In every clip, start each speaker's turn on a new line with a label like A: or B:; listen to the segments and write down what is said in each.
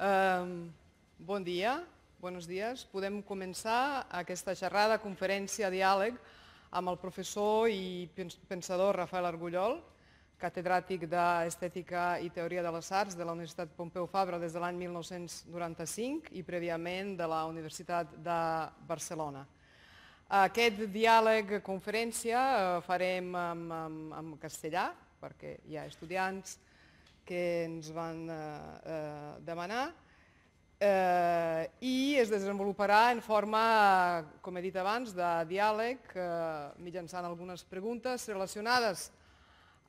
A: Ehm, bon dia, bons dies. Podem començar aquesta xerrada, conferència, diàleg amb el professor i pensador Rafael Argullol, catedràtic d'Estètica i Teoria de les Arts de la Universitat Pompeu Fabra des de l'any 1995 i prèviament de la Universitat de Barcelona. Aquest diàleg conferència eh, farem en, en castellà, perquè hi ha estudiants, que ens van eh, eh, demanar eh, i es desenvoluparà en forma, com he dit abans, de diàleg eh, mitjançant algunes preguntes relacionades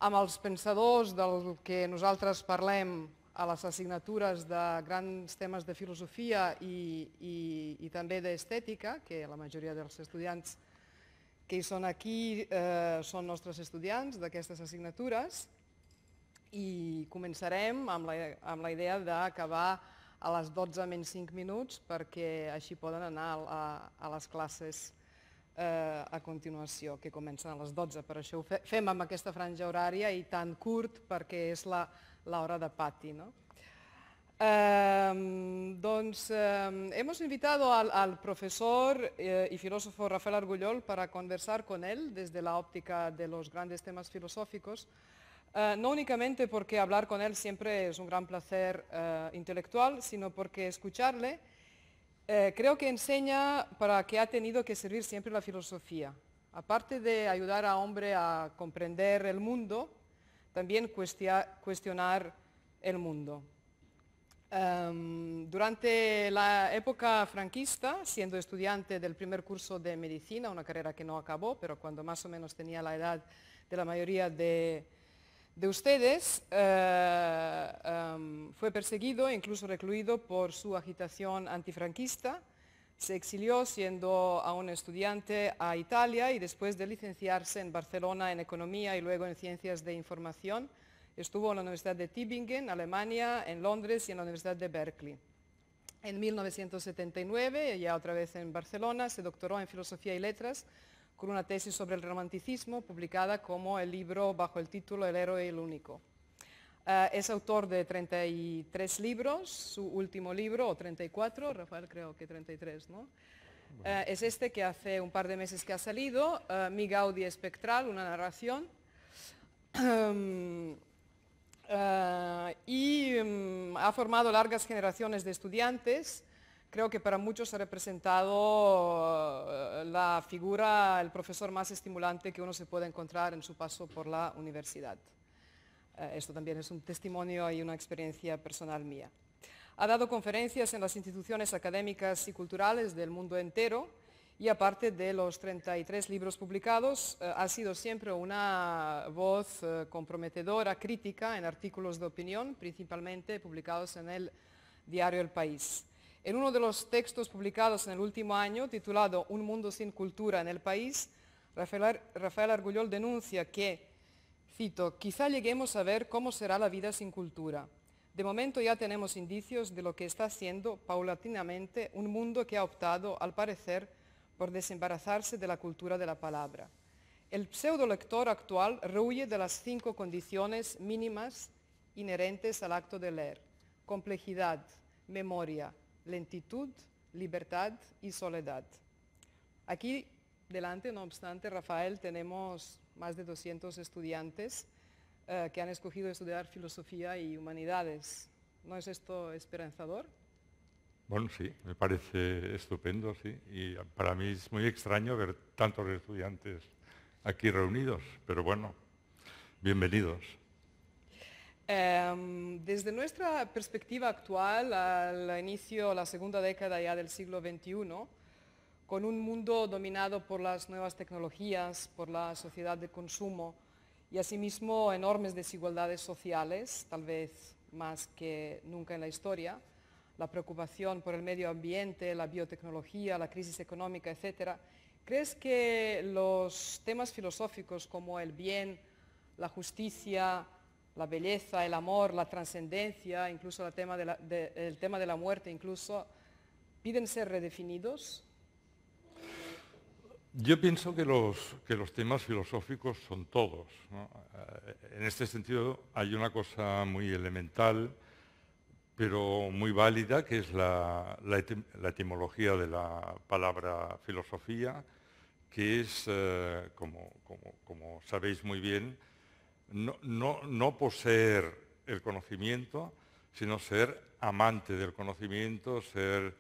A: amb els pensadors del que nosaltres parlem a les assignatures de grans temes de filosofia i, i, i també d'estètica, que la majoria dels estudiants que hi són aquí eh, són nostres estudiants d'aquestes assignatures, i començarem amb la, amb la idea d'acabar a les 12 menys 5 minuts perquè així poden anar a, a les classes eh, a continuació, que comencen a les 12. Per això ho fe, fem amb aquesta franja horària i tan curt perquè és l'hora de pati. No? Eh, doncs eh, hemos invitado al, al profesor eh, y filósofo Rafael Argullol para conversar con él desde la óptica de los grandes temas filosóficos. Eh, no únicamente porque hablar con él siempre es un gran placer eh, intelectual, sino porque escucharle eh, creo que enseña para que ha tenido que servir siempre la filosofía. Aparte de ayudar a hombre a comprender el mundo, también cuestionar el mundo. Em, durante la época franquista, siendo estudiante del primer curso de medicina, una carrera que no acabó, pero cuando más o menos tenía la edad de la mayoría de de ustedes eh, em, fue perseguido e incluso recluido por su agitación antifranquista. Se exilió siendo aún estudiante a Italia y después de licenciarse en Barcelona en Economía y luego en Ciencias de Información, estuvo en la Universidad de Tübingen, Alemania, en Londres y en la Universidad de Berkeley. En 1979, ya otra vez en Barcelona, se doctoró en Filosofía y Letras con una tesis sobre el romanticismo publicada como el libro bajo el título El héroe y el único. Eh, es autor de 33 libros, su último libro, o 34, Rafael creo que 33, ¿no? Eh, es este que hace un par de meses que ha salido, eh, Mi Gaudi Espectral, una narración. Em, y em, ha formado largas generaciones de estudiantes creo que para muchos ha representado eh, la figura, el profesor más estimulante que uno se puede encontrar en su paso por la universidad. Eh, esto también es un testimonio y una experiencia personal mía. Ha dado conferencias en las instituciones académicas y culturales del mundo entero y aparte de los 33 libros publicados, eh, ha sido siempre una voz comprometedora, crítica en artículos de opinión, principalmente publicados en el diario El País. En uno de los textos publicados en el último año, titulado Un mundo sin cultura en el país, Rafael, Argullol denuncia que, cito, quizá lleguemos a ver cómo será la vida sin cultura. De momento ya tenemos indicios de lo que está siendo, paulatinamente un mundo que ha optado, al parecer, por desembarazarse de la cultura de la palabra. El pseudo lector actual rehuye de las cinco condiciones mínimas inherentes al acto de leer. Complejidad, memoria, lentitud, libertad y soledad. Aquí delante, no obstante, Rafael, tenemos más de 200 estudiantes eh, que han escogido estudiar filosofía y humanidades. ¿No es esto esperanzador?
B: Bueno, sí, me parece estupendo, sí. Y para mí es muy extraño ver tantos estudiantes aquí reunidos, pero bueno, bienvenidos.
A: Em, desde nuestra perspectiva actual, al inicio, de la segunda década ya del siglo XXI, con un mundo dominado por las nuevas tecnologías, por la sociedad de consumo y asimismo enormes desigualdades sociales, tal vez más que nunca en la historia, la preocupación por el medio ambiente, la biotecnología, la crisis económica, etc. ¿Crees que los temas filosóficos como el bien, la justicia, la belleza, el amor, la trascendencia, incluso el tema de la, muerte, incluso, piden ser redefinidos?
B: Yo pienso que los, que los temas filosóficos son todos. Eh, en este sentido hay una cosa muy elemental, pero muy válida, que es la, etimología de la palabra filosofía, que es, eh, como, sabéis muy bien, no, poseer el conocimiento, sino ser amante del conocimiento, ser,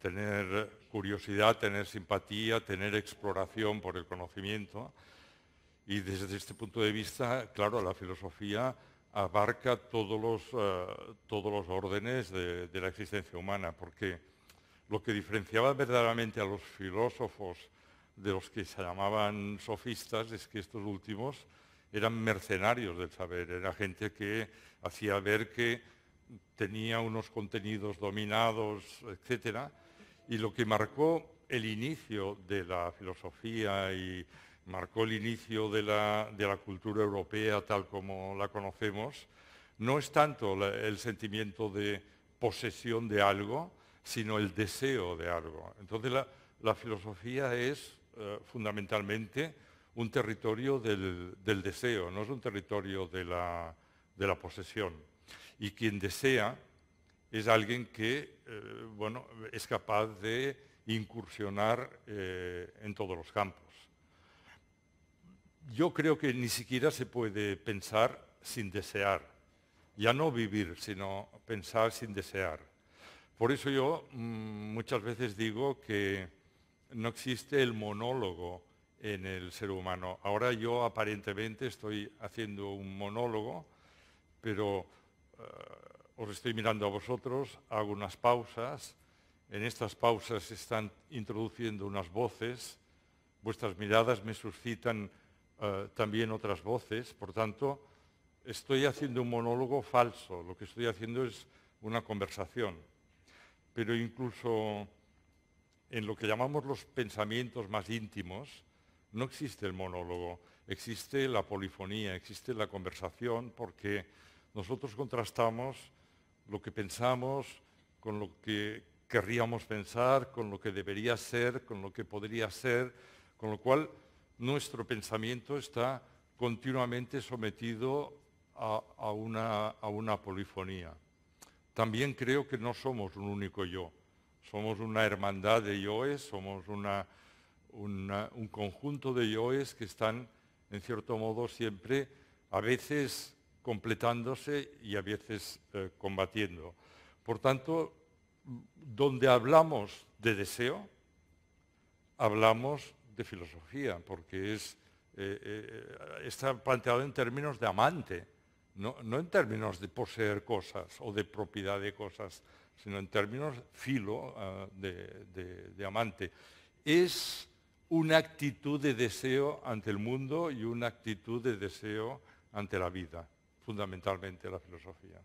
B: tener curiosidad, tener simpatía, tener exploración por el conocimiento. Y desde este punto de vista, claro, la filosofía abarca todos los, eh, órdenes de, la existencia humana, porque lo que diferenciaba verdaderamente a los filósofos de los que se llamaban sofistas es que estos últimos eran mercenarios del saber, era gente que hacía ver que tenía unos contenidos dominados, etc. Y lo que marcó el inicio de la filosofía y marcó el inicio de la, cultura europea tal como la conocemos, no es tanto el sentimiento de posesión de algo, sino el deseo de algo. Entonces la, filosofía es eh, fundamentalmente un territorio del, deseo, no es un territorio de la, posesión. Y quien desea es alguien que eh, bueno, es capaz de incursionar eh, en todos los campos. Yo creo que ni siquiera se puede pensar sin desear, ya no vivir, sino pensar sin desear. Por eso yo mm, muchas veces digo que no existe el monólogo en el ser humano. Ahora yo aparentemente estoy haciendo un monólogo, pero eh, os estoy mirando a vosotros, hago unas pausas, en estas pausas se están introduciendo unas voces, vuestras miradas me suscitan eh, también otras voces, por tanto, estoy haciendo un monólogo falso, lo que estoy haciendo es una conversación. Pero incluso en lo que llamamos los pensamientos más íntimos, no existe el monólogo, existe la polifonía, existe la conversación, porque nosotros contrastamos lo que pensamos con lo que querríamos pensar, con lo que debería ser, con lo que podría ser, con lo cual nuestro pensamiento está continuamente sometido a, una, una polifonía. También creo que no somos un único yo, somos una hermandad de yoes, somos una un conjunto de yoes que están, en cierto modo, siempre, a veces completándose y a veces eh, combatiendo. Por tanto, donde hablamos de deseo, hablamos de filosofía, porque es, eh, eh, está planteado en términos de amante, no, en términos de poseer cosas o de propiedad de cosas, sino en términos filo ah, de, de, amante. Es una actitud de deseo ante el mundo y una actitud de deseo ante la vida, fundamentalmente la filosofía.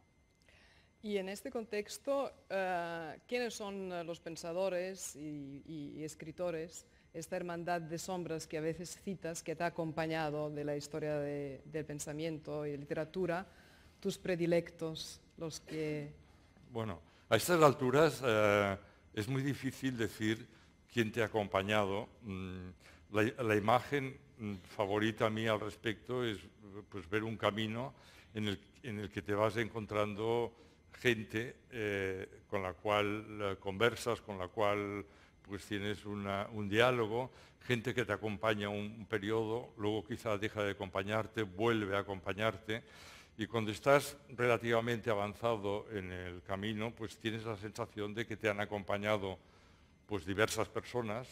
A: Y en este contexto, eh, ¿quiénes son eh, los pensadores y, escritores, esta hermandad de sombras que a veces citas, que te ha acompañado de la historia del pensamiento y de literatura, tus predilectos, los que...
B: Bueno, a estas alturas eh, es muy difícil decir quién te ha acompañado. Mm, la, imagen mm, favorita a mí al respecto es pues, ver un camino en el, que te vas encontrando gente eh, con la cual eh, conversas, con la cual pues tienes un diálogo, gente que te acompaña un, un periodo, luego quizá deja de acompañarte, vuelve a acompañarte. Y cuando estás relativamente avanzado en el camino, pues tienes la sensación de que te han acompañado pues diversas personas,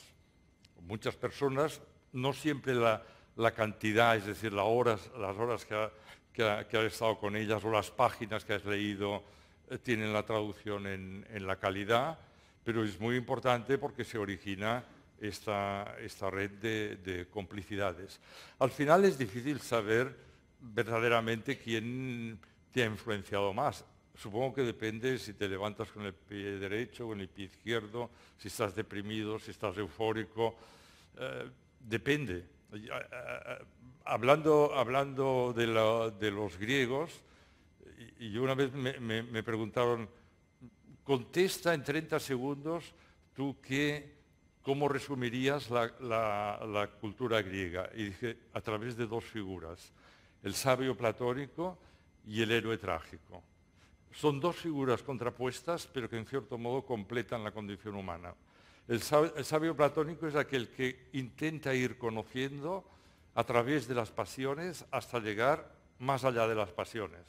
B: muchas personas, no siempre la, cantidad, es decir, las horas, que, has estado con ellas o las páginas que has leído eh, tienen la traducción en, la calidad, pero es muy importante porque se origina esta, red de, de, complicidades. Al final es difícil saber verdaderamente quién te ha influenciado más. Supongo que depende si te levantas con el pie derecho, o con el pie izquierdo, si estás deprimido, si estás eufórico. Eh, depende. Hablando, hablando de, los griegos, y, una vez me, preguntaron, contesta en 30 segundos tú qué, cómo resumirías la, la, cultura griega. Y dije, a través de dos figuras, el sabio platónico y el héroe trágico. Son dos figuras contrapuestas, pero que en cierto modo completan la condición humana. El sabio, platónico es aquel que intenta ir conociendo a través de las pasiones hasta llegar más allá de las pasiones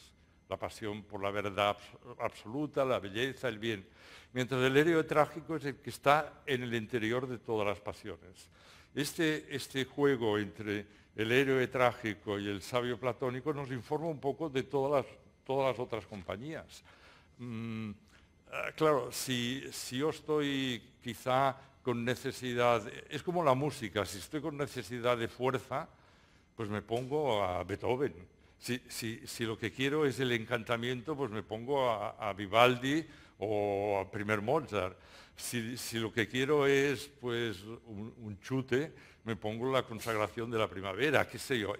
B: la pasión por la verdad absoluta, la belleza, el bien. Mientras el héroe trágico es el que está en el interior de todas las pasiones. Este, este juego entre el héroe trágico y el sabio platónico nos informa un poco de todas las todas las otras compañías. Mm, ah, claro, si, yo estoy quizá con necesidad, es como la música, si estoy con necesidad de fuerza, pues me pongo a Beethoven. Si, lo que quiero es el encantamiento, pues me pongo a Vivaldi o a primer Mozart. Si, lo que quiero es pues, un, chute, me pongo la consagración de la primavera, qué sé yo.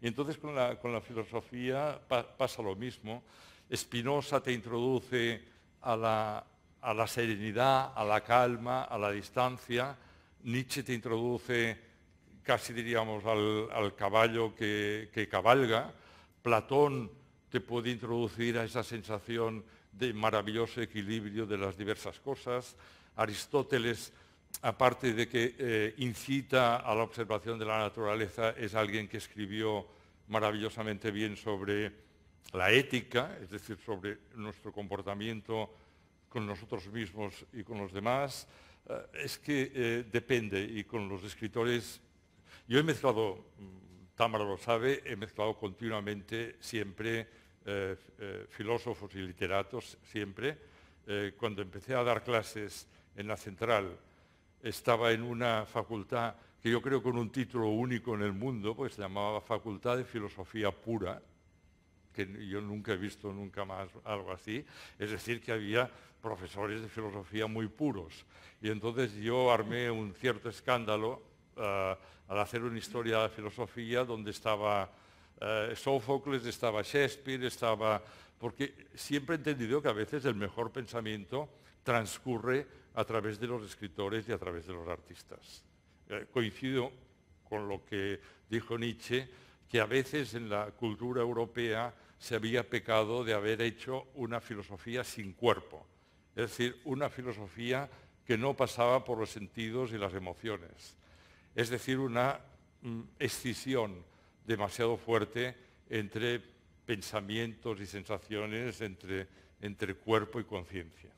B: y entonces con la, filosofía pasa lo mismo. Spinoza te introduce a la, serenidad, a la calma, a la distancia. Nietzsche te introduce casi diríamos al, caballo que, que, cabalga. Platón te puede introducir a esa sensación de maravilloso equilibrio de las diversas cosas. Aristóteles, aparte de que eh, incita a la observación de la naturaleza, es alguien que escribió maravillosamente bien sobre la ética, es decir, sobre nuestro comportamiento con nosotros mismos y con los demás. Eh, es que eh, depende, y con los escritores, yo he mezclado, mm, Támara lo sabe, he mezclado continuamente siempre eh, eh, filósofos y literatos siempre. Eh, cuando empecé a dar clases en la central, estaba en una facultad que yo creo con un título único en el mundo, pues se llamaba Facultad de Filosofía Pura, que yo nunca he visto nunca más algo así, es decir, que había profesores de filosofía muy puros. Y entonces yo armé un cierto escándalo al hacer una historia de filosofía donde estaba eh, Sófocles, estaba Shakespeare, estaba... Porque siempre he entendido que a veces el mejor pensamiento transcurre a través de los escritores y a través de los artistas. Eh, coincido con lo que dijo Nietzsche, que a veces en la cultura europea se había pecado de haber hecho una filosofía sin cuerpo, es decir, una filosofía que no pasaba por los sentidos y las emociones, es decir, una excisión mm, escisión demasiado fuerte entre pensamientos y sensaciones, entre, entre cuerpo y conciencia.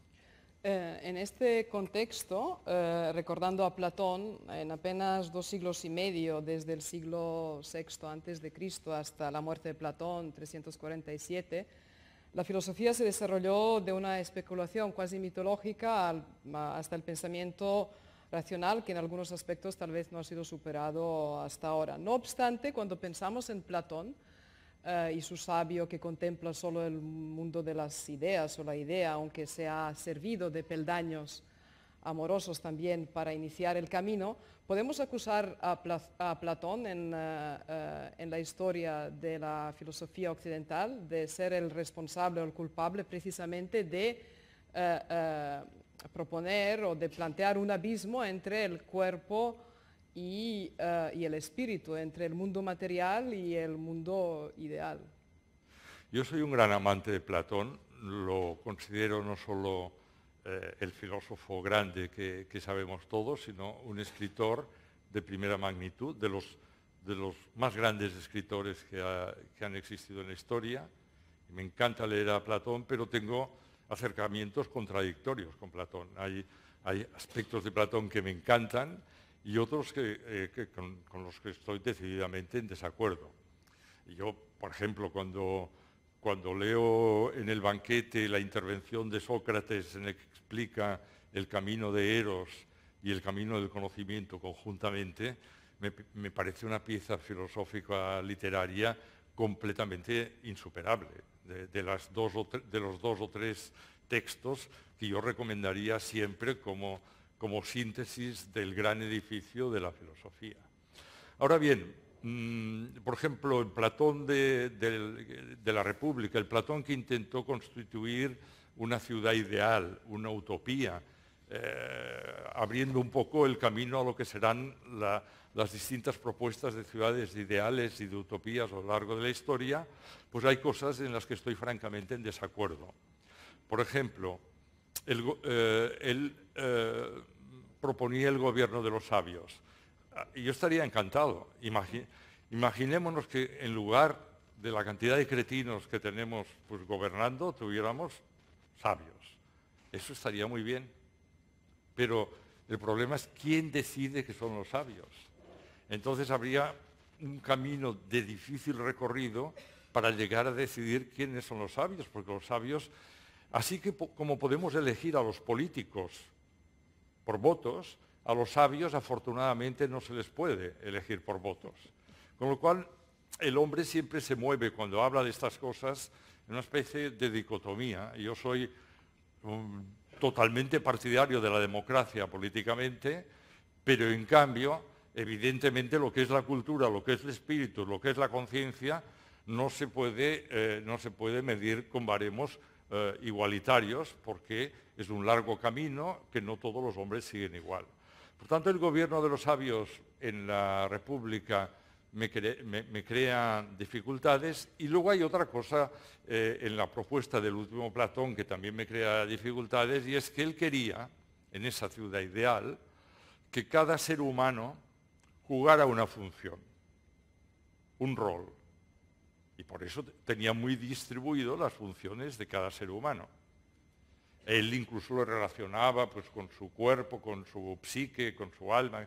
A: Eh, en este contexto, eh, recordando a Platón, en apenas dos siglos y medio, desde el siglo VI antes de Cristo hasta la muerte de Platón, 347, la filosofía se desarrolló de una especulación casi mitológica hasta el pensamiento racional que en algunos aspectos tal vez no ha sido superado hasta ahora. No obstante, cuando pensamos en Platón eh, y su sabio que contempla solo el mundo de las ideas o la idea, aunque se ha servido de peldaños amorosos también para iniciar el camino, podemos acusar a, Platón eh, eh, en, la historia de la filosofía occidental de ser el responsable o el culpable precisamente de proponer o de plantear un abismo entre el cuerpo eh, y, el espíritu, entre el mundo material y el mundo ideal.
B: Yo soy un gran amante de Platón, lo considero no solo eh, el filósofo grande que, sabemos todos, sino un escritor de primera magnitud, de los, de los más grandes escritores que, que, han existido en la historia. Me encanta leer a Platón, pero tengo acercamientos contradictorios con Platón. Hay, aspectos de Platón que me encantan y otros eh, con, los que estoy decididamente en desacuerdo. Yo, por ejemplo, cuando, leo en el banquete la intervención de Sócrates en el que explica el camino de Eros y el camino del conocimiento conjuntamente, me parece una pieza filosófica literaria completamente insuperable de, los dos o tres textos que yo recomendaría siempre como, como síntesis del gran edificio de la filosofía. Ahora bien, mm, por ejemplo, el Platón de, la República, el Platón que intentó constituir una ciudad ideal, una utopía, eh, abriendo un poco el camino a lo que serán la, las distintas propuestas de ciudades, ideales y de utopías a lo largo de la historia, pues hay cosas en las que estoy francamente en desacuerdo. Por ejemplo, eh, él, eh, proponía el gobierno de los sabios. Ah, y Yo estaría encantado. imaginémonos que en lugar de la cantidad de cretinos que tenemos pues, gobernando, tuviéramos sabios. Eso estaría muy bien. Pero el problema es quién decide que son los sabios entonces habría un camino de difícil recorrido para llegar a decidir quiénes son los sabios, porque los sabios, así que como podemos elegir a los políticos por votos, a los sabios afortunadamente no se les puede elegir por votos. Con lo cual, el hombre siempre se mueve cuando habla de estas cosas en una especie de dicotomía. Yo soy um, totalmente partidario de la democracia políticamente, pero en cambio evidentemente lo que es la cultura, lo que es el espíritu, lo que es la conciencia, no, se puede, eh, no se puede medir con baremos eh, igualitarios porque es un largo camino que no todos los hombres siguen igual. Por tanto, el gobierno de los sabios en la República me, crea dificultades y luego hay otra cosa eh, en la propuesta del último Platón que también me crea dificultades y es que él quería, en esa ciudad ideal, que cada ser humano jugara una función, un rol. Y por eso tenía muy distribuido las funciones de cada ser humano. Él incluso lo relacionaba pues, con su cuerpo, con su psique, con su alma.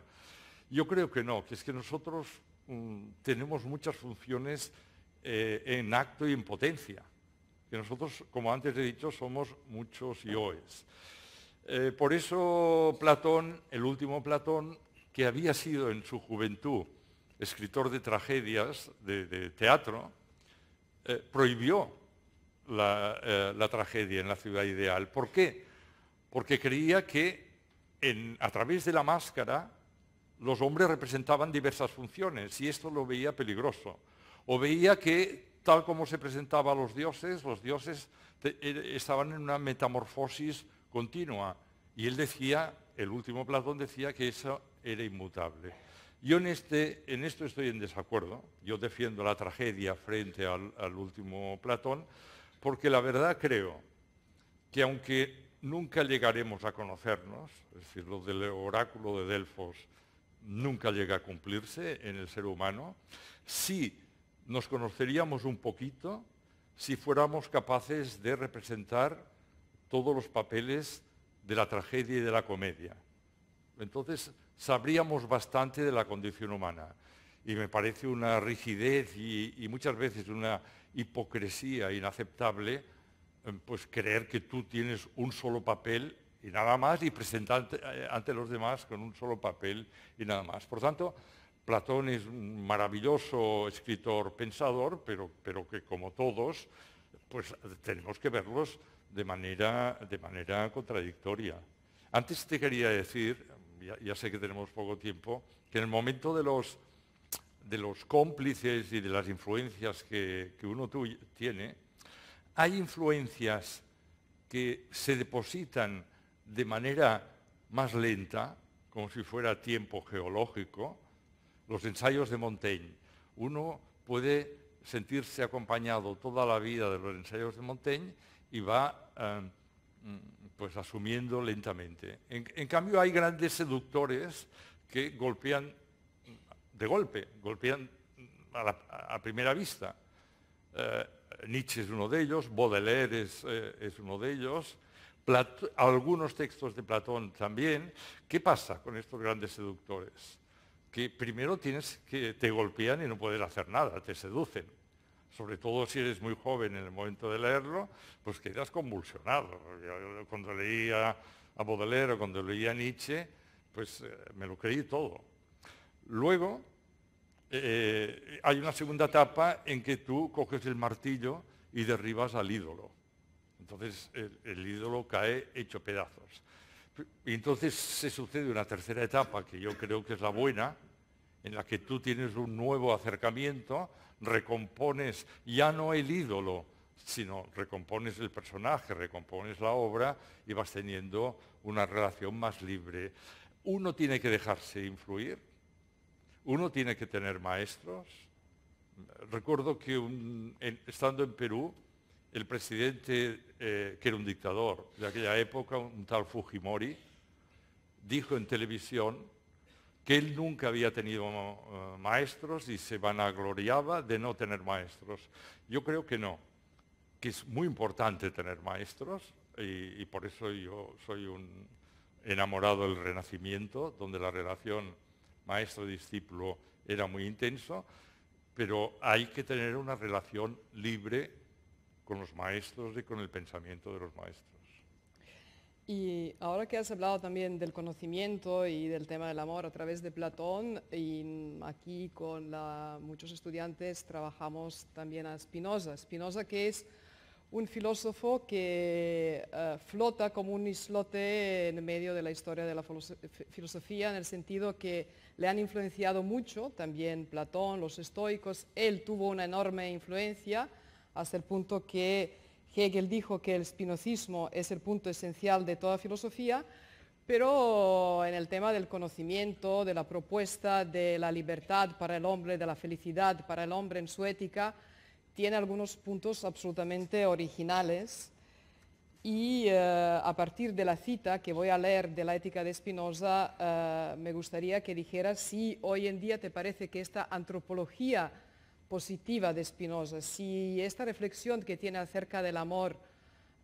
B: Yo creo que no, que es que nosotros mm, tenemos muchas funciones eh, en acto y en potencia. Que nosotros, como antes he dicho, somos muchos yoes. Eh, por eso Platón, el último Platón, que había sido en su juventud escritor de tragedias, de, teatro, eh, prohibió eh, la, tragedia en la ciudad ideal. ¿Por qué? Porque creía que a través de la máscara los hombres representaban diversas funciones y esto lo veía peligroso. O veía que tal como se presentaba a los dioses, los dioses eh, estaban en una metamorfosis continua. Y él decía, el último Platón decía que eso era inmutable. Yo este, en, esto estoy en desacuerdo. Yo defiendo la tragedia frente al, último Platón, porque la verdad creo que aunque nunca llegaremos a conocernos, es decir, lo del oráculo de Delfos nunca llega a cumplirse en el ser humano, sí nos conoceríamos un poquito si fuéramos capaces de representar todos los papeles de la tragedia y de la comedia. Entonces, sabríamos bastante de la condición humana. Y me parece una rigidez y, muchas veces una hipocresía inaceptable eh, pues creer que tú tienes un solo papel y nada más y presentarte eh, ante los demás con un solo papel y nada más. Por tanto, Platón es un maravilloso escritor pensador, pero, pero que como todos, pues tenemos que verlos de manera, de manera contradictoria. Antes te quería decir, ya, sé que tenemos poco tiempo, que en el momento de los, de los cómplices y de las influencias que, uno tiene, hay influencias que se depositan de manera más lenta, como si fuera tiempo geológico, los ensayos de Montaigne. Uno puede sentirse acompañado toda la vida de los ensayos de Montaigne y va eh, pues asumiendo lentamente. En, cambio hay grandes seductores que golpean de golpe, golpean a, primera vista. Eh, Nietzsche es uno de ellos, Baudelaire es, eh, uno de ellos, algunos textos de Platón también. ¿Qué pasa con estos grandes seductores? Que primero tienes que te golpean y no puedes hacer nada, te seducen sobre todo si eres muy joven en el momento de leerlo, pues quedas convulsionado. cuando leía a Baudelaire o cuando leía a Nietzsche, pues eh, me lo creí todo. Luego eh, hay una segunda etapa en que tú coges el martillo y derribas al ídolo. Entonces el ídolo cae hecho pedazos. Y entonces se sucede una tercera etapa, que yo creo que es la buena, en la que tú tienes un nuevo acercamiento recompones ya no el ídolo, sino recompones el personaje, recompones la obra y vas teniendo una relación más libre. Uno tiene que dejarse influir, uno tiene que tener maestros. Recuerdo que estando en Perú, el presidente, eh, que era un dictador de aquella época, un tal Fujimori, dijo en televisión que él nunca había tenido eh, maestros y se vanagloriaba de no tener maestros. Yo creo que no, que es muy importante tener maestros y, y por eso yo soy un enamorado del Renacimiento, donde la relación maestro-discípulo era muy intenso, pero hay que tener una relación libre con los maestros y con el pensamiento de los maestros.
A: Y ahora que has hablado también del conocimiento y del tema del amor a través de Platón, y aquí con muchos estudiantes trabajamos también a Spinoza. Spinoza que es un filósofo que eh, flota como un islote en medio de la historia de la filosofía, en el sentido que le han influenciado mucho también Platón, los estoicos. Él tuvo una enorme influencia hasta el punto que Hegel dijo que el espinocismo es el punto esencial de toda filosofía, pero en el tema del conocimiento, de la propuesta de la libertad para el hombre, de la felicidad para el hombre en su ética, tiene algunos puntos absolutamente originales y eh, a partir de la cita que voy a leer de la ética de Spinoza, eh, me gustaría que dijeras si hoy en día te parece que esta antropología positiva de Spinoza, si esta reflexión que tiene acerca del amor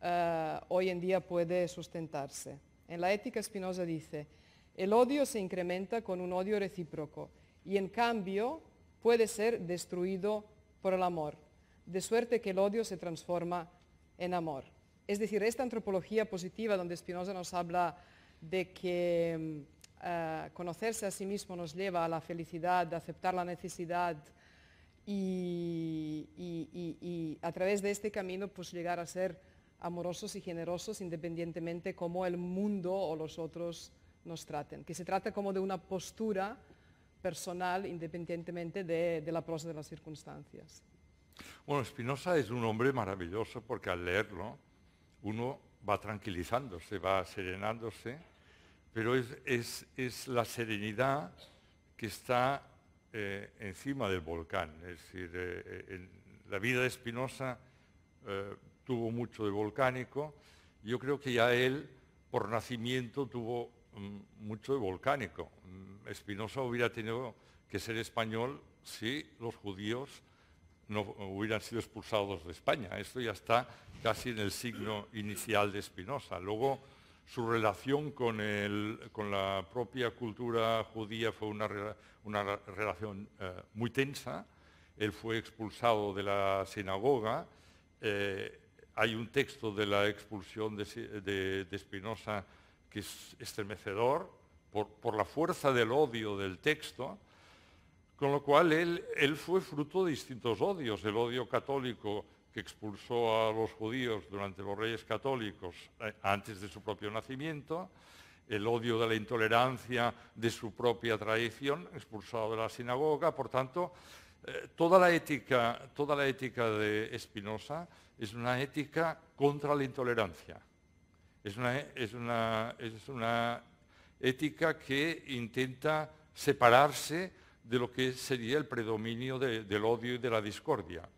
A: eh, hoy en día puede sustentarse. En la ética Spinoza dice, el odio se incrementa con un odio recíproco y en cambio puede ser destruido por el amor, de suerte que el odio se transforma en amor. Es decir, esta antropología positiva donde Spinoza nos habla de que mm, eh, conocerse a sí mismo nos lleva a la felicidad, a aceptar la necesidad, y, a través de este camino pues llegar a ser amorosos y generosos independientemente cómo el mundo o los otros nos traten. Que se trata como de una postura personal independientemente de, la prosa de las circunstancias.
B: Bueno, Spinoza es un hombre maravilloso porque al leerlo uno va tranquilizándose, va serenándose, pero es, es, es la serenidad que está eh, encima del volcán. Es decir, eh, eh, la vida de Spinoza tuvo mucho de volcánico. Yo creo que ya él, por nacimiento, tuvo mm, mucho de volcánico. Espinosa mm, hubiera tenido que ser español si los judíos no hubieran sido expulsados de España. Esto ya está casi en el signo inicial de Espinosa. Luego, su relación con, con, la propia cultura judía fue una, una relación eh, muy tensa. Él fue expulsado de la sinagoga. Eh, hay un texto de la expulsión de, de, Spinoza que es estremecedor por, por, la fuerza del odio del texto, con lo cual él, él fue fruto de distintos odios, el odio católico que expulsó a los judíos durante los reyes católicos eh, antes de su propio nacimiento, el odio de la intolerancia de su propia tradición, expulsado de la sinagoga. Por tanto, eh, toda, la ética, de Spinoza es una ética contra la intolerancia. Es una, ética que intenta separarse de lo que sería el predominio del odio y de la discordia.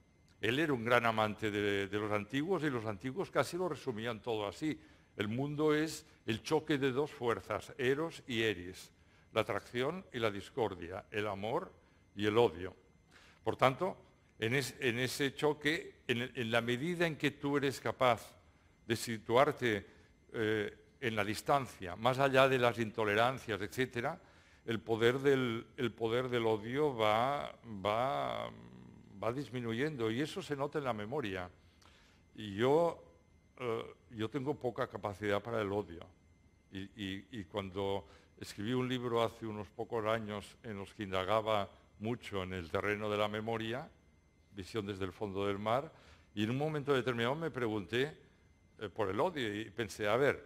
B: Él era un gran amante de, los antiguos y los antiguos casi lo resumían todo así. El mundo es el choque de dos fuerzas, Eros y Eris, la atracción y la discordia, el amor y el odio. Por tanto, en, ese choque, en, la medida en que tú eres capaz de situarte eh, en la distancia, más allá de las intolerancias, etc., el poder del, poder del odio va, va va disminuyendo y eso se nota en la memoria. Y yo, eh, yo tengo poca capacidad para el odio. Y, cuando escribí un libro hace unos pocos años en los que indagaba mucho en el terreno de la memoria, visión desde el fondo del mar, y en un momento determinado me pregunté eh, por el odio y pensé, a ver,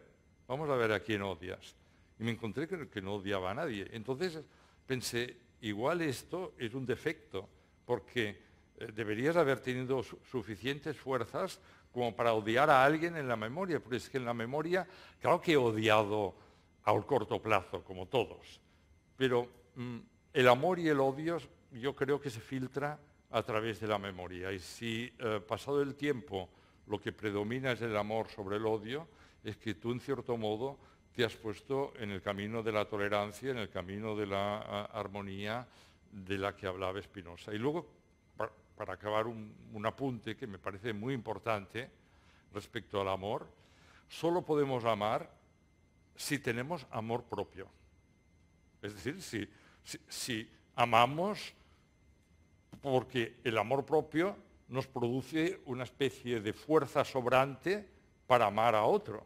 B: vamos a ver a quién odias. Y me encontré que, que no odiaba a nadie. Entonces pensé, igual esto es un defecto, porque eh, deberías haber tenido suficientes fuerzas como para odiar a alguien en la memoria, porque es que en la memoria, claro que he odiado a un corto plazo, como todos, pero mm, el amor y el odio yo creo que se filtra a través de la memoria. Y si eh, pasado el tiempo lo que predomina es el amor sobre el odio, es que tú en cierto modo te has puesto en el camino de la tolerancia, en el camino de la ah, armonía de la que hablaba Espinosa. Y luego para acabar un, apunte que me parece muy importante respecto al amor, solo podemos amar si tenemos amor propio. Es decir, si, amamos porque el amor propio nos produce una especie de fuerza sobrante para amar a otro.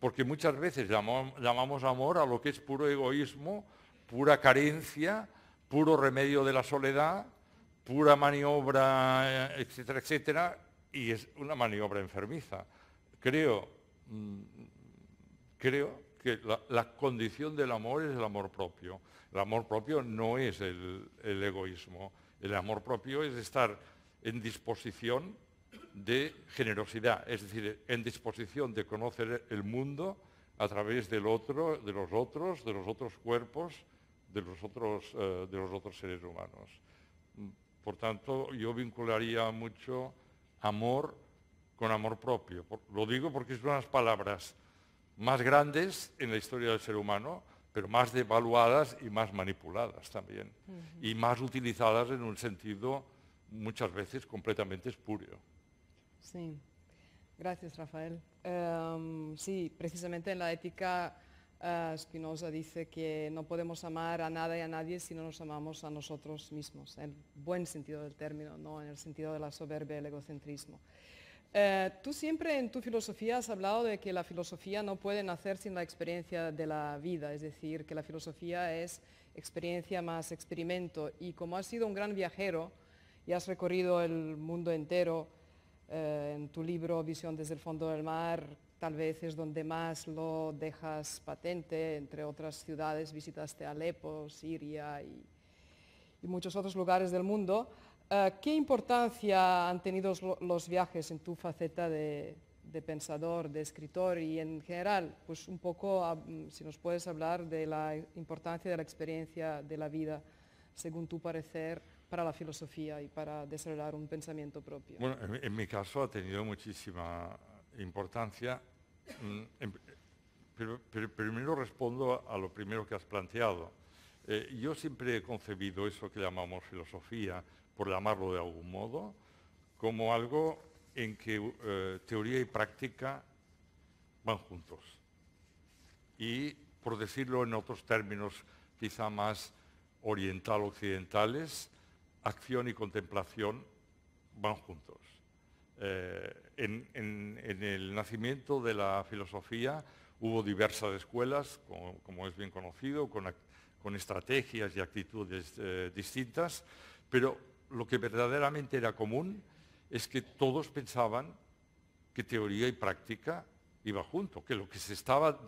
B: Porque muchas veces llamamos amor a lo que es puro egoísmo, pura carencia, puro remedio de la soledad, pura maniobra, eh, etcétera, etcétera, y es una maniobra enfermiza. Creo, mm, creo que la, condición del amor es el amor propio. El amor propio no es el, egoísmo. El amor propio es estar en disposición de generosidad, es decir, en disposición de conocer el mundo a través del otro, de los otros, de los otros cuerpos, de los otros, eh, de los otros seres humanos. Por tanto, yo vincularía mucho amor con amor propio. Lo digo porque son las palabras más grandes en la historia del ser humano, pero más devaluadas y más manipuladas también, y más utilizadas en un sentido muchas veces completamente espurio.
A: Sí, gracias Rafael. Em, sí, precisamente en la ética Spinoza dice que no podemos amar a nada y a nadie si no nos amamos a nosotros mismos, en el buen sentido del término, no en el sentido de la soberbia el egocentrismo. Eh, tú siempre en tu filosofía has hablado de que la filosofía no puede nacer sin la experiencia de la vida, es decir, que la filosofía es experiencia más experimento y como has sido un gran viajero y has recorrido el mundo entero, eh, en tu libro Visión desde el fondo del mar, tal vez es donde más lo dejas patente, entre otras ciudades visitaste Alepo, Siria y, muchos otros lugares del mundo. Eh, ¿Qué importancia han tenido los viajes en tu faceta de, de pensador, de escritor y en general? Pues un poco, si nos puedes hablar de la importancia de la experiencia de la vida, según tu parecer, para la filosofía y para desarrollar un pensamiento propio. Bueno,
B: en mi caso ha tenido muchísima importancia, mm, pero, primero respondo a lo primero que has planteado. Eh, yo siempre he concebido eso que llamamos filosofía, por llamarlo de algún modo, como algo en que eh, teoría y práctica van juntos. Y, por decirlo en otros términos quizá más oriental-occidentales, acción y contemplación van juntos. Eh, en, el nacimiento de la filosofía hubo diversas escuelas, como, es bien conocido, con, estrategias y actitudes eh, distintas, pero lo que verdaderamente era común es que todos pensaban que teoría y práctica iba junto, que lo que se estaba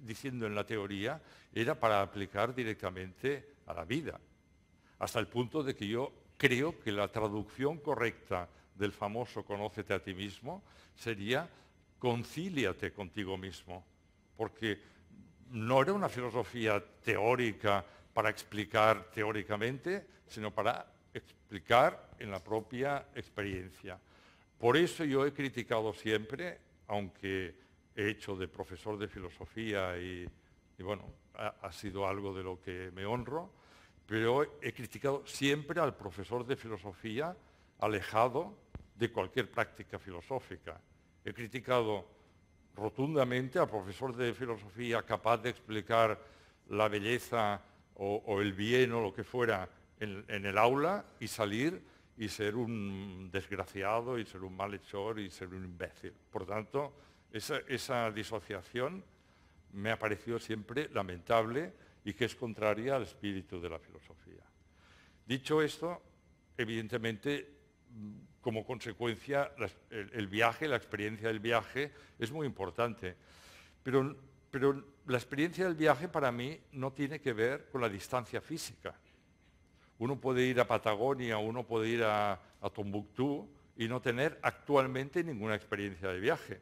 B: diciendo en la teoría era para aplicar directamente a la vida, hasta el punto de que yo creo que la traducción correcta del famoso conócete a ti mismo sería concíliate contigo mismo, porque no era una filosofía teórica para explicar teóricamente, sino para explicar en la propia experiencia. Por eso yo he criticado siempre, aunque he hecho de profesor de filosofía y, bueno, ha, sido algo de lo que me honro, pero he criticado siempre al profesor de filosofía alejado de cualquier práctica filosófica. He criticado rotundamente a profesor de filosofía capaz de explicar la belleza o, el bien o lo que fuera en, el aula y salir y ser un desgraciado y ser un malhechor y ser un imbécil. Por tanto, esa disociación me ha parecido siempre lamentable y que es contraria al espíritu de la filosofía. Dicho esto, evidentemente como consecuencia el, viaje, la experiencia del viaje es muy importante. Pero, pero la experiencia del viaje para mí no tiene que ver con la distancia física. Uno puede ir a Patagonia, uno puede ir a, Tombuctú y no tener actualmente ninguna experiencia de viaje.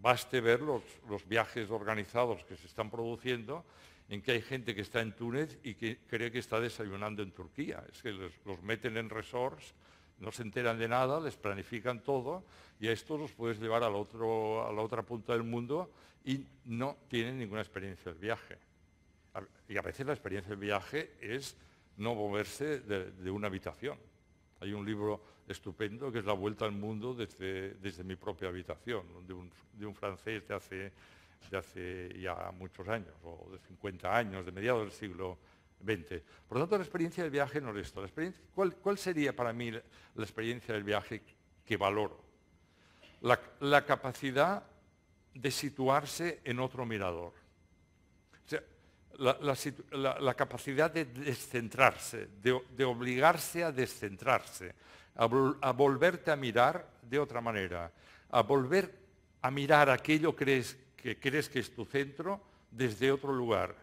B: Baste ver los, viajes organizados que se están produciendo en que hay gente que está en Túnez y que cree que está desayunando en Turquía. Es que los meten en resorts no se enteran de nada, les planifican todo y a estos los puedes llevar al otro, a la otra punta del mundo y no tienen ninguna experiencia del viaje. Y a veces la experiencia del viaje es no moverse de, una habitación. Hay un libro estupendo que es La Vuelta al Mundo desde, mi propia habitación, de un, francés de hace, hace ya muchos años, o de 50 años, de mediados del siglo 20. Por lo tanto, la experiencia del viaje no es esto. ¿cuál, sería para mí la, experiencia del viaje que valoro? La, capacidad de situarse en otro mirador. la, capacidad de descentrarse, de, obligarse a descentrarse, a, volverte a mirar de otra manera, a volver a mirar aquello que crees que es tu centro desde otro lugar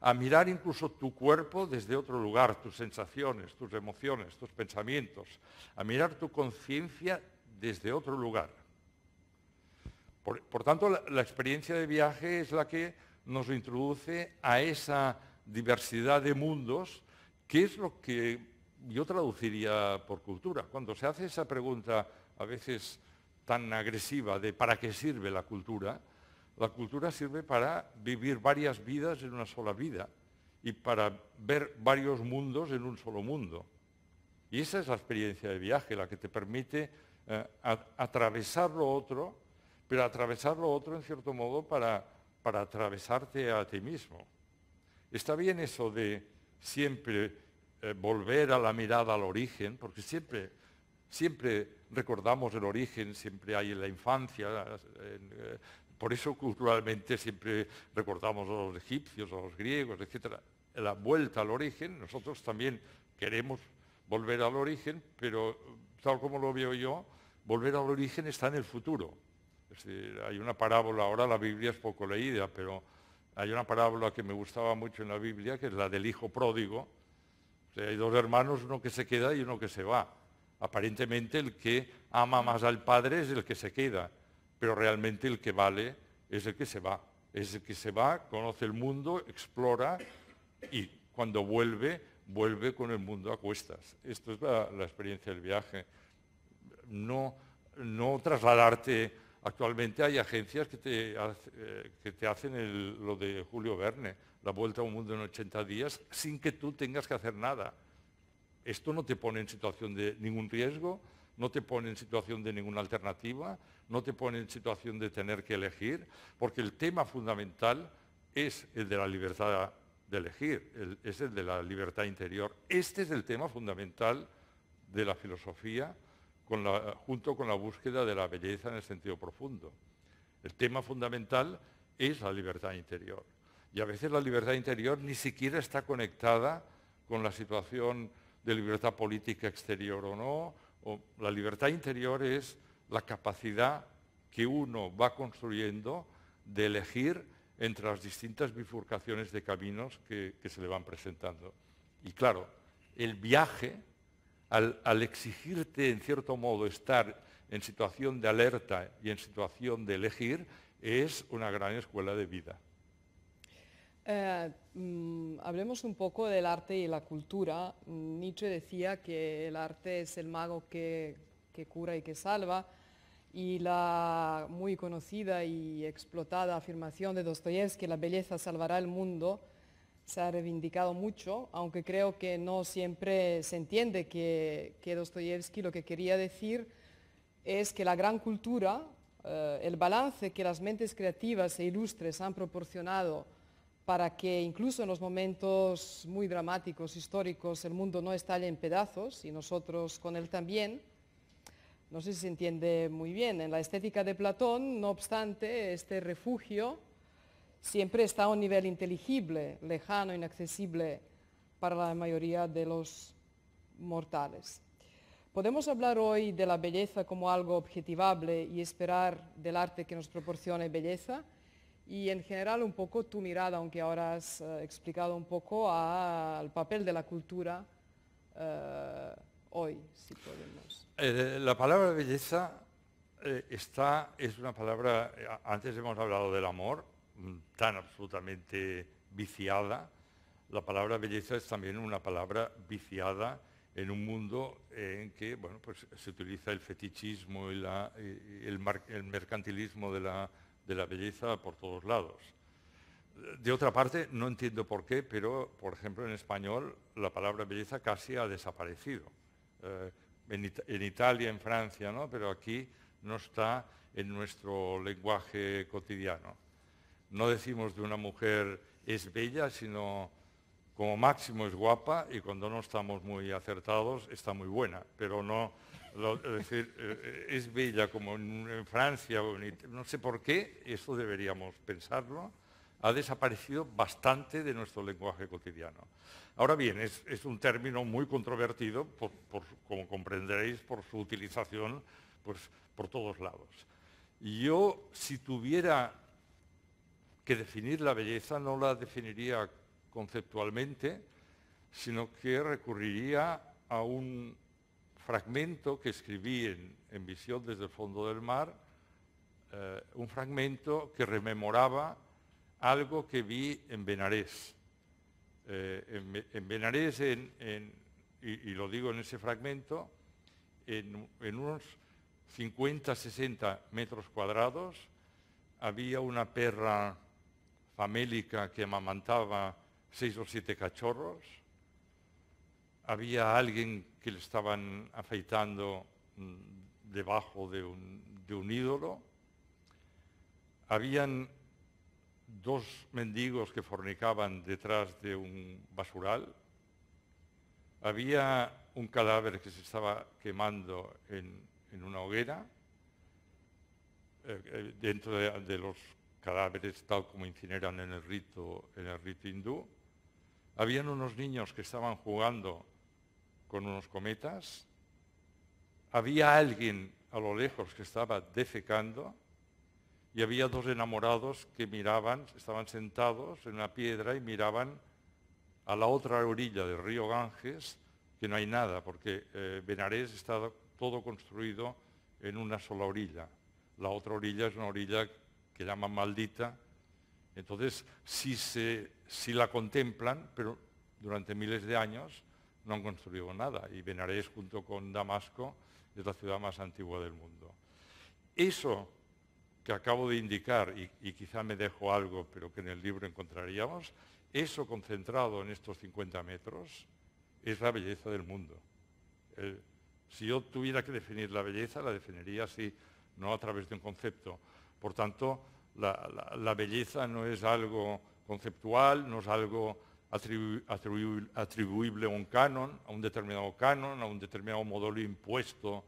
B: a mirar incluso tu cuerpo desde otro lugar, tus sensaciones, tus emociones, tus pensamientos, a mirar tu conciencia desde otro lugar. Por, tanto, la, experiencia de viaje es la que nos introduce a esa diversidad de mundos, que es lo que yo traduciría por cultura. Cuando se hace esa pregunta a veces tan agresiva de ¿para qué sirve la cultura?, la cultura sirve para vivir varias vidas en una sola vida y para ver varios mundos en un solo mundo. Y esa es la experiencia de viaje, la que te permite eh, atravesar lo otro, pero atravesar lo otro en cierto modo para, para atravesarte a ti mismo. Está bien eso de siempre eh, volver a la mirada al origen, porque siempre, siempre recordamos el origen, siempre hay en la infancia, eh, por eso culturalmente siempre recordamos a los egipcios, a los griegos, etc. La vuelta al origen, nosotros también queremos volver al origen, pero tal como lo veo yo, volver al origen está en el futuro. hay una parábola, ahora la Biblia es poco leída, pero hay una parábola que me gustaba mucho en la Biblia, que es la del hijo pródigo. hay dos hermanos, uno que se queda y uno que se va. Aparentemente el que ama más al padre es el que se queda pero realmente el que vale es el que se va. Es el que se va, conoce el mundo, explora y cuando vuelve, vuelve con el mundo a cuestas. Esto es la, experiencia del viaje. No, no trasladarte Actualmente hay agencias que te, eh, que te hacen lo de Julio Verne, la vuelta a un mundo en 80 días, sin que tú tengas que hacer nada. Esto no te pone en situación de ningún riesgo, no te pone en situación de ninguna alternativa, no te pone en situación de tener que elegir, porque el tema fundamental es el de la libertad de elegir, es el de la libertad interior. Este es el tema fundamental de la filosofía junto con la búsqueda de la belleza en el sentido profundo. El tema fundamental es la libertad interior. Y a veces la libertad interior ni siquiera está conectada con la situación de libertad política exterior o no, la libertad interior es la capacidad que uno va construyendo de elegir entre las distintas bifurcaciones de caminos que, se le van presentando. Y claro, el viaje, al, exigirte en cierto modo estar en situación de alerta y en situación de elegir, es una gran escuela de vida.
A: Eh, mm, hablemos un poco del arte y la cultura. Nietzsche decía que el arte es el mago que, cura y que salva y la muy conocida y explotada afirmación de Dostoyevsky, la belleza salvará el mundo, se ha reivindicado mucho, aunque creo que no siempre se entiende que, que Dostoyevsky lo que quería decir es que la gran cultura, eh, el balance que las mentes creativas e ilustres han proporcionado para que incluso en los momentos muy dramáticos, históricos, el mundo no estalle en pedazos y nosotros con él también. No sé si se entiende muy bien. En la estética de Platón, no obstante, este refugio siempre está a un nivel inteligible, lejano, inaccesible para la mayoría de los mortales. Podemos hablar hoy de la belleza como algo objetivable y esperar del arte que nos proporcione belleza, y en general un poco tu mirada, aunque ahora has eh, explicado un poco al papel de la cultura eh, hoy, si podemos.
B: Eh, la palabra belleza está, es una palabra, antes hemos hablado del amor, mm, tan absolutamente viciada, la palabra belleza es también una palabra viciada en un mundo en que bueno, pues, se utiliza el fetichismo y la, el mercantilismo de la de la belleza por todos lados. De otra parte, no entiendo por qué, pero, por ejemplo, en español la palabra belleza casi ha desaparecido. Eh, en, Italia, en Francia, ¿no? pero aquí no está en nuestro lenguaje cotidiano. No decimos de una mujer es bella, sino como máximo es guapa y cuando no estamos muy acertados está muy buena, pero no, es decir, eh, es bella como en, Francia no sé por qué, eso deberíamos pensarlo, ha desaparecido bastante de nuestro lenguaje cotidiano. Ahora bien, es, un término muy controvertido, como comprenderéis, por su utilización pues, por todos lados. Yo, si tuviera que definir la belleza, no la definiría conceptualmente, sino que recurriría a un fragmento que escribí en, Visión desde el fondo del mar, eh, un fragmento que rememoraba algo que vi en Benarés. Eh, en, en, Benarés, y, y, lo digo en ese fragmento, en, unos 50, 60 metros cuadrados había una perra famélica que amamantaba seis o siete cachorros, había alguien que le estaban afeitando mm, debajo de un, ídolo, habían dos mendigos que fornicaban detrás de un basural, había un cadáver que se estaba quemando en, una hoguera, eh, eh, dentro de, los cadáveres tal como incineran en el rito, en el rito hindú, habían unos niños que estaban jugando con unos cometas, había alguien a lo lejos que estaba defecando y había dos enamorados que miraban, estaban sentados en una piedra y miraban a la otra orilla del río Ganges, que no hay nada, porque eh, Benares está todo construido en una sola orilla. La otra orilla es una orilla que llaman maldita. Entonces, se, si la contemplan, pero durante miles de años, no han construido nada y Benares junto con Damasco es la ciudad más antigua del mundo. Eso que acabo de indicar, y, quizá me dejo algo, pero que en el libro encontraríamos, eso concentrado en estos 50 metros es la belleza del mundo. si yo tuviera que definir la belleza, la definiría así, no a través de un concepto. Por tanto, la belleza no es algo conceptual, no es algo atribuible a un canon, a un determinado canon, a un determinado modelo impuesto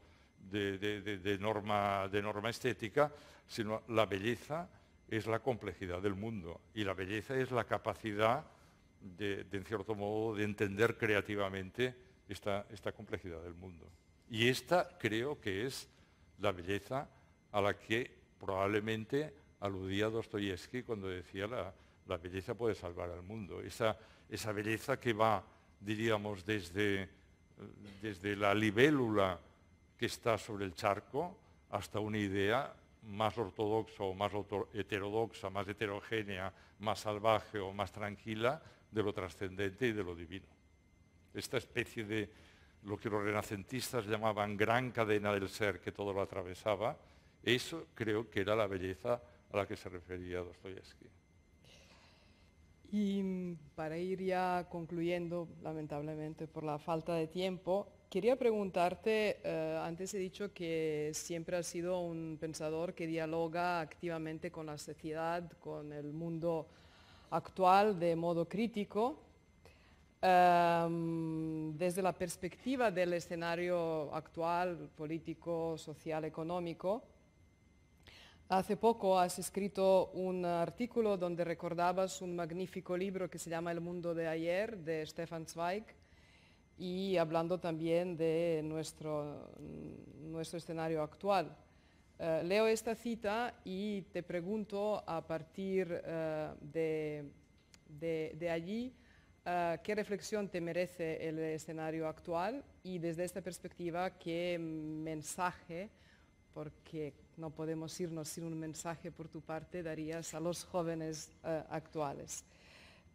B: de, norma, estética, sino la belleza es la complejidad del mundo y la belleza es la capacidad de, en cierto modo, de entender creativamente esta, esta complejidad del mundo. Y esta creo que es la belleza a la que probablemente aludía Dostoyevsky cuando decía la, la belleza puede salvar al mundo. Esa, belleza que va, diríamos, desde, desde la libélula que está sobre el charco hasta una idea más ortodoxa o más heterodoxa, más heterogénea, más salvaje o más tranquila de lo trascendente y de lo divino. Esta especie de lo que los renacentistas llamaban gran cadena del ser que todo lo atravesaba, eso creo que era la belleza a la que se refería Dostoyevsky.
A: Y para ir ya concluyendo, lamentablemente por la falta de tiempo, quería preguntarte, eh, antes he dicho que siempre has sido un pensador que dialoga activamente con la sociedad, con el mundo actual de modo crítico. Em, desde la perspectiva del escenario actual, político, social, económico, Hace poco has escrito un artículo donde recordabas un magnífico libro que se llama El mundo de ayer de Stefan Zweig y hablando también de nuestro, escenario actual. Eh, leo esta cita y te pregunto a partir eh, de, allí eh, qué reflexión te merece el escenario actual y desde esta perspectiva qué mensaje porque no podemos irnos sin un mensaje por tu parte, darías a los jóvenes eh, actuales.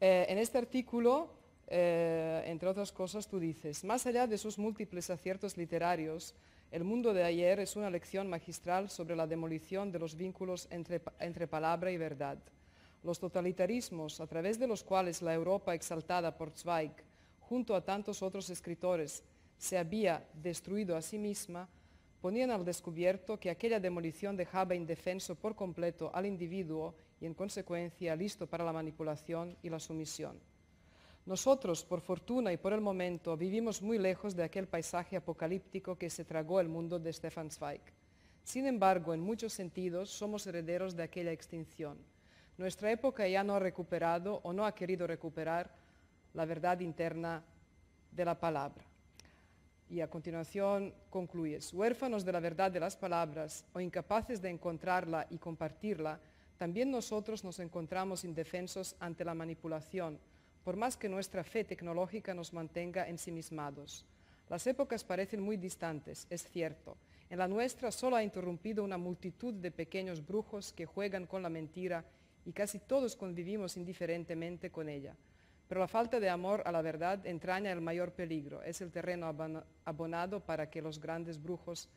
A: Eh, en este artículo, eh, entre otras cosas, tú dices, más allá de sus múltiples aciertos literarios, el mundo de ayer es una lección magistral sobre la demolición de los vínculos entre palabra y verdad. Los totalitarismos a través de los cuales la Europa exaltada por Zweig, junto a tantos otros escritores, se había destruido a sí misma, ponían al descubierto que aquella demolición dejaba indefenso por completo al individuo y en consecuencia listo para la manipulación y la sumisión. Nosotros, por fortuna y por el momento, vivimos muy lejos de aquel paisaje apocalíptico que se tragó el mundo de Stefan Zweig. Sin embargo, en muchos sentidos somos herederos de aquella extinción. Nuestra época ya no ha recuperado o no ha querido recuperar la verdad interna de la palabra y a continuación concluyes, huérfanos de la verdad de las palabras o incapaces de encontrarla y compartirla, también nosotros nos encontramos indefensos ante la manipulación, por más que nuestra fe tecnológica nos mantenga ensimismados. Las épocas parecen muy distantes, es cierto. En la nuestra solo ha interrumpido una multitud de pequeños brujos que juegan con la mentira y casi todos convivimos indiferentemente con ella. Pero la falta de amor a la verdad entraña el mayor peligro, es el terreno abonado para que los grandes brujos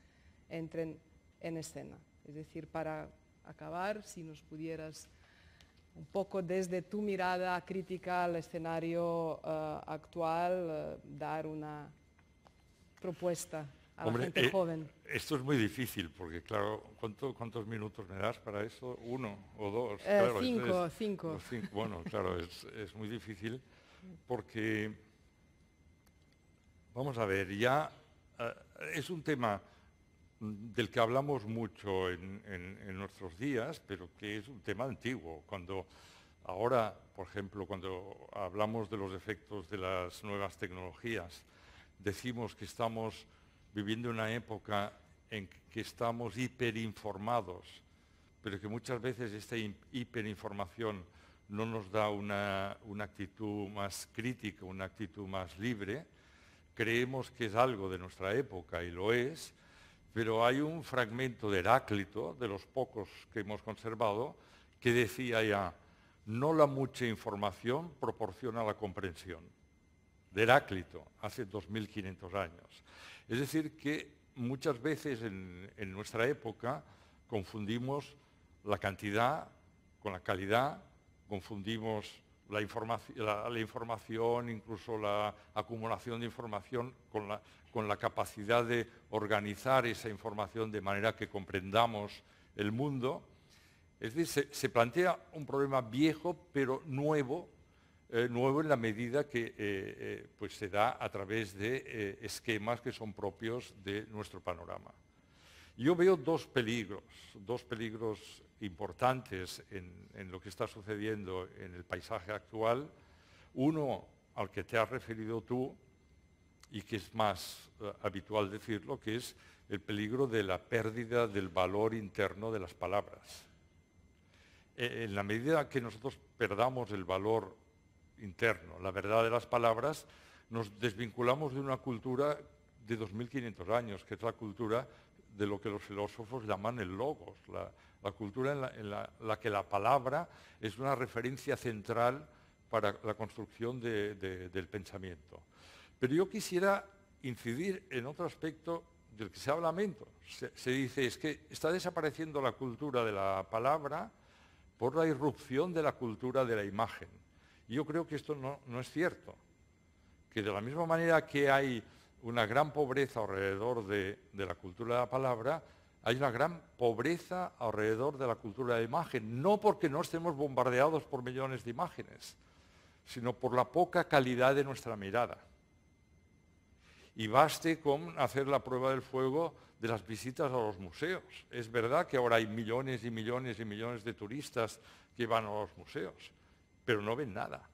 A: entren en escena. Es decir, para acabar, si nos pudieras un poco desde tu mirada crítica al escenario eh, actual eh, dar una propuesta eh,
B: esto es muy difícil, porque claro, ¿cuántos minutos me das para eso? ¿Uno o dos? Eh, cinco, cinco. Bueno, claro, es, muy difícil porque, vamos a ver, ya eh, es un tema del que hablamos mucho en, en, nuestros días, pero que es un tema antiguo. Cuando ahora, por ejemplo, cuando hablamos de los efectos de las nuevas tecnologías, decimos que estamos viviendo una época en que estamos hiperinformados, pero que muchas veces esta hiperinformación no nos da una, actitud más crítica, una actitud más libre. Creemos que es algo de nuestra época y lo es, pero hay un fragmento de Heráclito, de los pocos que hemos conservado, que decía ya, no la mucha información proporciona la comprensión de Heráclito, hace 2.500 años. Es decir, que muchas veces en, nuestra época confundimos la cantidad con la calidad, confundimos la, información, incluso la acumulación de información, con la, capacidad de organizar esa información de manera que comprendamos el mundo. Es decir, se plantea un problema viejo pero nuevo eh, nuevo en la medida que eh, eh, pues se da a través de esquemas que son propios de nuestro panorama. Yo veo dos peligros, dos peligros importantes en, en lo que está sucediendo en el paisaje actual. Uno al que te has referido tú y que es más habitual decirlo, que es el peligro de la pérdida del valor interno de las palabras. en la medida que nosotros perdamos el valor interno. La verdad de las palabras, nos desvinculamos de una cultura de 2.500 años, que es la cultura de lo que los filósofos llaman el logos, la, cultura en, la, que la palabra es una referencia central para la construcción del pensamiento. Pero yo quisiera incidir en otro aspecto del que se habla menos. Se, se, dice es que está desapareciendo la cultura de la palabra por la irrupción de la cultura de la imagen. Yo creo que esto no, es cierto, que de la misma manera que hay una gran pobreza alrededor de, de, la cultura de la palabra, hay una gran pobreza alrededor de la cultura de la imagen, no porque no estemos bombardeados por millones de imágenes, sino por la poca calidad de nuestra mirada. Y baste con hacer la prueba del fuego de las visitas a los museos. Es verdad que ahora hay millones y millones y millones de turistas que van a los museos, pero no ven nada.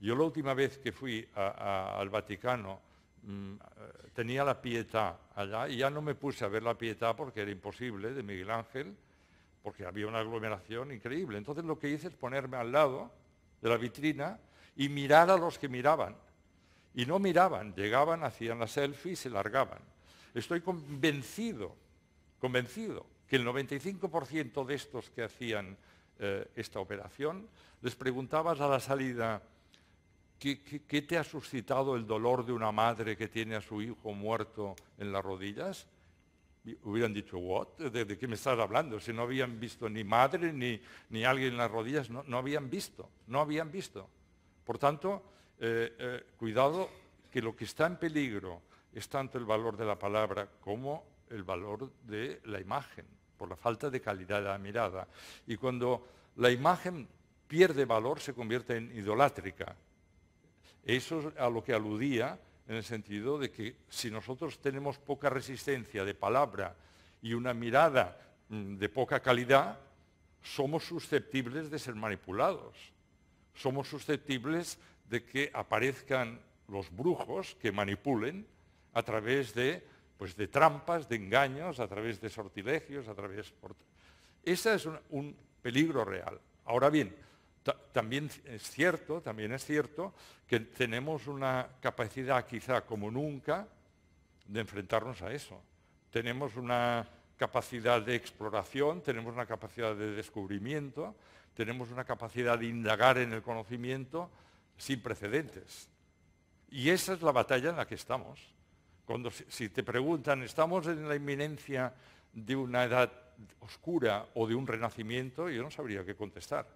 B: Yo la última vez que fui al Vaticano mm, tenía la pietà allá y ya no me puse a ver la pietà porque era imposible de Miguel Ángel, porque había una aglomeración increíble. Entonces lo que hice es ponerme al lado de la vitrina y mirar a los que miraban. Y no miraban, llegaban, hacían la selfie y se largaban. Estoy convencido, convencido, que el 95% de estos que hacían eh, esta operación. Les preguntabas a la salida, ¿qué, te ha suscitado el dolor de una madre que tiene a su hijo muerto en las rodillas? hubieran dicho, ¿what? ¿De, qué me estás hablando? Si no habían visto ni madre ni, ni alguien en las rodillas, no, habían visto, no habían visto. Por tanto, eh, eh, cuidado que lo que está en peligro es tanto el valor de la palabra como el valor de la imagen por la falta de calidad de la mirada. Y cuando la imagen pierde valor, se convierte en idolátrica. Eso es a lo que aludía en el sentido de que si nosotros tenemos poca resistencia de palabra y una mirada mm, de poca calidad, somos susceptibles de ser manipulados. Somos susceptibles de que aparezcan los brujos que manipulen a través de pues de trampas, de engaños, a través de sortilegios, a través... de... Ese es un peligro real. Ahora bien, también es cierto, también es cierto que tenemos una capacidad quizá como nunca de enfrentarnos a eso. Tenemos una capacidad de exploración, tenemos una capacidad de descubrimiento, tenemos una capacidad de indagar en el conocimiento sin precedentes. Y esa es la batalla en la que estamos si te preguntan, ¿estamos en la inminencia de una edad oscura o de un renacimiento? Yo no sabría qué contestar.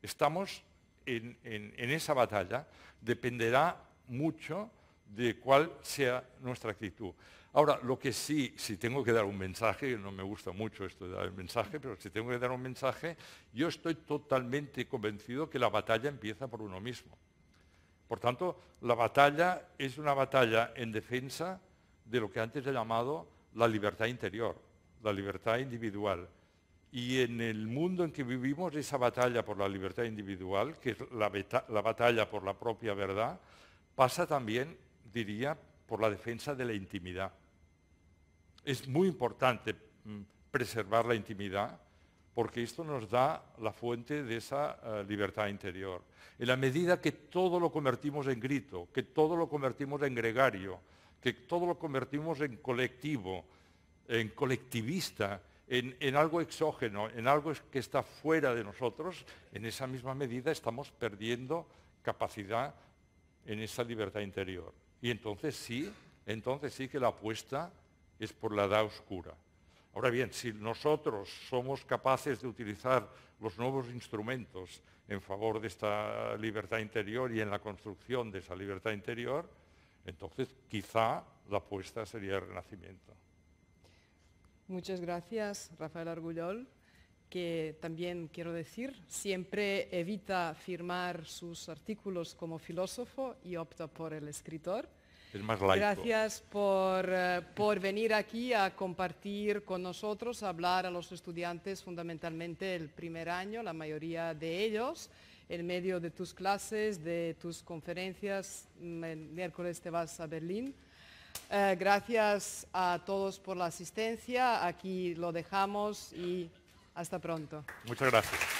B: Estamos en, esa batalla, dependerá mucho de cuál sea nuestra actitud. Ahora, lo que sí, si tengo que dar un mensaje, no me gusta mucho esto de dar el mensaje, pero si tengo que dar un mensaje, yo estoy totalmente convencido que la batalla empieza por uno mismo. Por tanto, la batalla es una batalla en defensa de lo que antes he llamado la libertad interior, la libertad individual. Y en el mundo en que vivimos, esa batalla por la libertad individual, que es la, la batalla por la propia verdad, pasa también, diría, por la defensa de la intimidad. Es muy importante mm, preservar la intimidad porque esto nos da la fuente de esa eh, libertad interior. En la medida que todo lo convertimos en grito, que todo lo convertimos en gregario, que todo lo convertimos en colectivo, en colectivista, en, en algo exógeno, en algo que está fuera de nosotros, en esa misma medida estamos perdiendo capacidad en esa libertad interior. Y entonces sí, entonces sí que la apuesta es por la edad oscura. Ahora bien, si nosotros somos capaces de utilizar los nuevos instrumentos en favor de esta libertad interior y en la construcción de esa libertad interior, entonces quizá la apuesta sería el renacimiento.
A: Muchas gracias, Rafael Argullol, que también quiero decir, siempre evita firmar sus artículos como filósofo y opta por el escritor.
B: Gracias
A: eh, por, venir aquí a compartir con nosotros, a hablar a los estudiantes, fundamentalmente el primer año, la mayoría de ellos, en medio de tus clases, de tus conferencias. Mm, el miércoles te vas a Berlín. Eh, gracias a todos por la asistencia. Aquí lo dejamos y hasta pronto.
B: Muchas gracias.